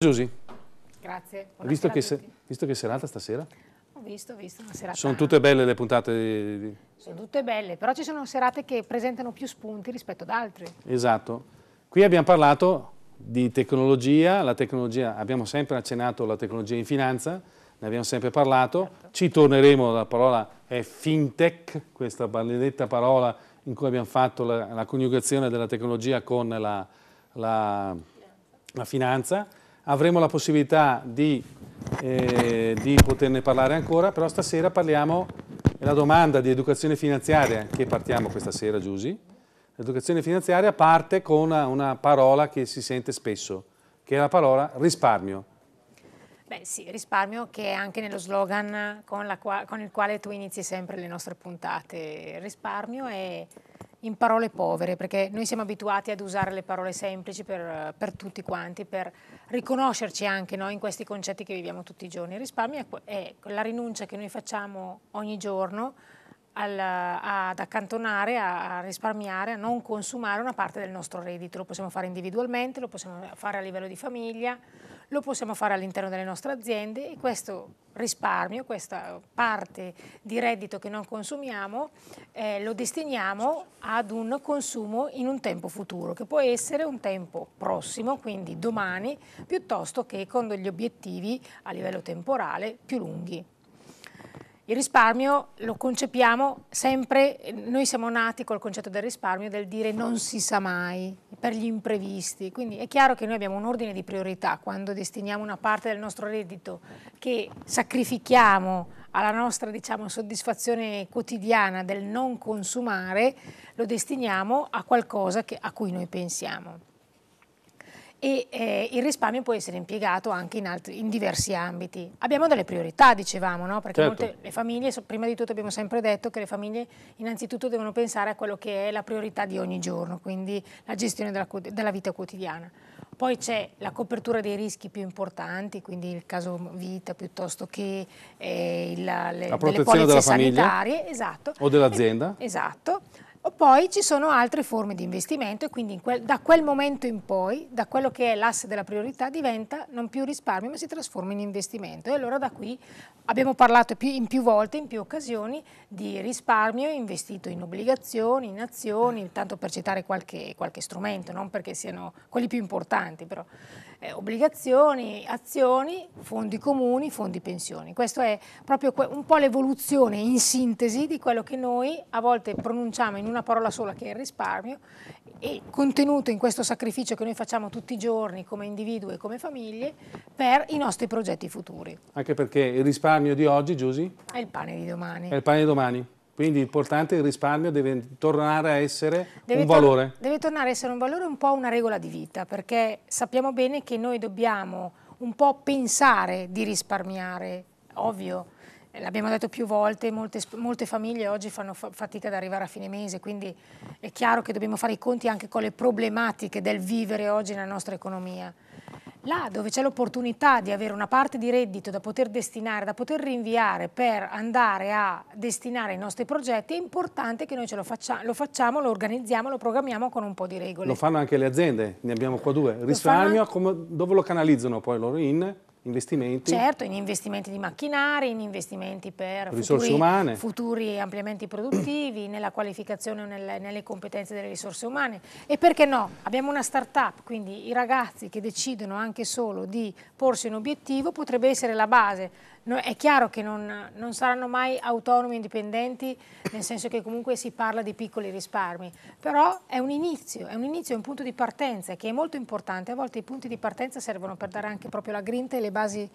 Giusy. Grazie. Visto che, se, visto che, serata stasera? Ho visto, ho visto una serata. Sono tutte belle le puntate? Di... Sono tutte belle, però ci sono serate che presentano più spunti rispetto ad altre. Esatto. Qui abbiamo parlato di tecnologia, la tecnologia, abbiamo sempre accennato la tecnologia in finanza, ne abbiamo sempre parlato, certo. ci torneremo, la parola è fintech, questa maledetta parola in cui abbiamo fatto la, la coniugazione della tecnologia con la, la, la finanza avremo la possibilità di, eh, di poterne parlare ancora, però stasera parliamo della domanda di educazione finanziaria, che partiamo questa sera Giusi. L'educazione finanziaria parte con una, una parola che si sente spesso, che è la parola risparmio. Beh sì, risparmio che è anche nello slogan con, qua, con, il quale tu inizi sempre le nostre puntate. Risparmio è in parole povere, perché noi siamo abituati ad usare le parole semplici per, per tutti quanti, per riconoscerci anche no, in questi concetti che viviamo tutti i giorni. Il risparmio è la rinuncia che noi facciamo ogni giorno al, ad accantonare, a, a risparmiare, a non consumare una parte del nostro reddito. Lo possiamo fare individualmente, lo possiamo fare a livello di famiglia, lo possiamo fare all'interno delle nostre aziende e questo risparmio, questa parte di reddito che non consumiamo, eh, lo destiniamo ad un consumo in un tempo futuro, che può essere un tempo prossimo, quindi domani, piuttosto che con degli obiettivi a livello temporale più lunghi. Il risparmio lo concepiamo sempre, noi siamo nati col concetto del risparmio, del dire non si sa mai, per gli imprevisti. Quindi è chiaro che noi abbiamo un ordine di priorità quando destiniamo una parte del nostro reddito che sacrifichiamo alla nostra diciamo, soddisfazione quotidiana del non consumare, lo destiniamo a qualcosa che, a cui noi pensiamo e eh, il risparmio può essere impiegato anche in, altri, in diversi ambiti. Abbiamo delle priorità, dicevamo, no? perché certo. molte, le famiglie, prima di tutto abbiamo sempre detto che le famiglie innanzitutto devono pensare a quello che è la priorità di ogni giorno, quindi la gestione della, della vita quotidiana. Poi c'è la copertura dei rischi più importanti, quindi il caso vita piuttosto che eh, il, le, la protezione delle della sanitarie. Famiglia, esatto. O dell'azienda. Esatto. O poi ci sono altre forme di investimento e quindi quel, da quel momento in poi, da quello che è l'asse della priorità, diventa non più risparmio ma si trasforma in investimento. E allora da qui abbiamo parlato più, in più volte, in più occasioni, di risparmio investito in obbligazioni, in azioni, tanto per citare qualche, qualche strumento, non perché siano quelli più importanti però eh, obbligazioni, azioni, fondi comuni, fondi pensioni. Questo è proprio un po' l'evoluzione in sintesi di quello che noi a volte pronunciamo in una parola sola che è il risparmio e contenuto in questo sacrificio che noi facciamo tutti i giorni come individui e come famiglie per i nostri progetti futuri. Anche perché il risparmio di oggi, Giusy? È il pane di domani. È il pane di domani. Quindi l'importante è il risparmio deve tornare a essere deve un valore. Deve tornare a essere un valore, un po' una regola di vita, perché sappiamo bene che noi dobbiamo un po' pensare di risparmiare, ovvio. Eh, l'abbiamo detto più volte, molte, molte famiglie oggi fanno fa fatica ad arrivare a fine mese, quindi è chiaro che dobbiamo fare i conti anche con le problematiche del vivere oggi nella nostra economia. Là dove c'è l'opportunità di avere una parte di reddito da poter destinare, da poter rinviare per andare a destinare i nostri progetti, è importante che noi ce lo, faccia, lo facciamo, lo organizziamo, lo programmiamo con un po' di regole. Lo fanno anche le aziende, ne abbiamo qua due. Risparmio, lo fanno... come, dove lo canalizzano poi loro? In investimenti. Certo, in investimenti di macchinari, in investimenti per risorse futuri, umane. futuri ampliamenti produttivi, nella qualificazione nelle, nelle competenze delle risorse umane. E perché no? Abbiamo una start-up, quindi i ragazzi che decidono anche solo di porsi un obiettivo potrebbe essere la base No, è chiaro che non, non, saranno mai autonomi e indipendenti, nel senso che comunque si parla di piccoli risparmi, però è un inizio, è un inizio, è un punto di partenza che è molto importante. A volte i punti di partenza servono per dare anche proprio la grinta e le basi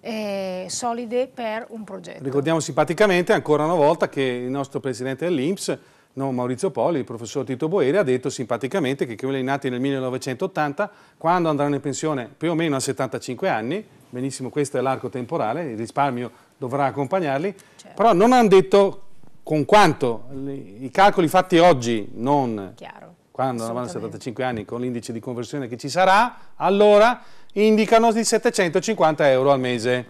eh, solide per un progetto. Ricordiamo simpaticamente ancora una volta che il nostro presidente dell'Inps No, Maurizio Poli, il professor Tito Boeri, ha detto simpaticamente che quelli nati nel 1980, quando andranno in pensione più o meno a 75 anni, benissimo questo è l'arco temporale, il risparmio dovrà accompagnarli, certo. però non hanno detto con quanto, i calcoli fatti oggi, non Chiaro, quando avranno 75 anni con l'indice di conversione che ci sarà, allora indicano di 750 euro al mese.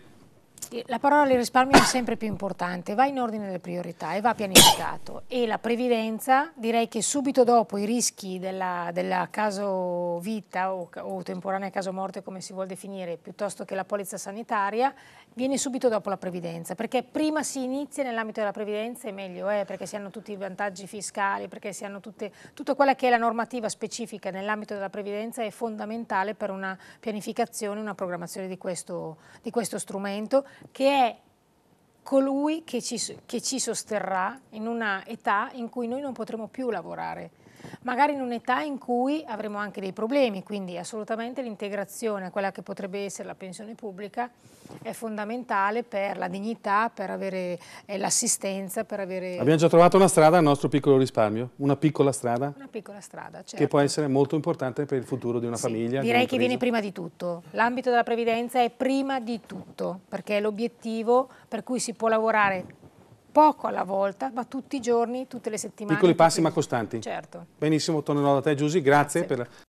La parola del risparmio è sempre più importante, va in ordine alle priorità e va pianificato. E la previdenza, direi che subito dopo i rischi della, della caso vita o, o, temporanea caso morte, come si vuol definire, piuttosto che la polizza sanitaria, viene subito dopo la previdenza. Perché prima si inizia nell'ambito della previdenza e meglio è, perché si hanno tutti i vantaggi fiscali, perché si hanno tutte, tutta quella che è la normativa specifica nell'ambito della previdenza è fondamentale per una pianificazione, una programmazione di questo, di questo strumento che è colui che ci, che ci sosterrà in una età in cui noi non potremo più lavorare magari in un'età in cui avremo anche dei problemi, quindi assolutamente l'integrazione, quella che potrebbe essere la pensione pubblica, è fondamentale per la dignità, per avere eh, l'assistenza, per avere... Abbiamo già trovato una strada al nostro piccolo risparmio, una piccola strada? Una piccola strada, certo. Che può essere molto importante per il futuro di una sì, famiglia. Direi di che viene prima di tutto. L'ambito della previdenza è prima di tutto, perché è l'obiettivo per cui si può lavorare poco alla volta, ma tutti i giorni, tutte le settimane. Piccoli passi tutti... ma costanti. Certo. Benissimo, tornerò da te Giussi, grazie. grazie. per